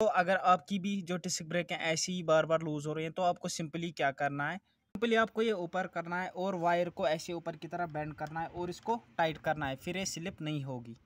तो अगर आपकी भी जो डिस्क ब्रेक है ऐसी ही बार बार लूज़ हो रही है तो आपको सिंपली क्या करना है सिंपली आपको ये ऊपर करना है और वायर को ऐसे ऊपर की तरफ बेंड करना है और इसको टाइट करना है फिर ये स्लिप नहीं होगी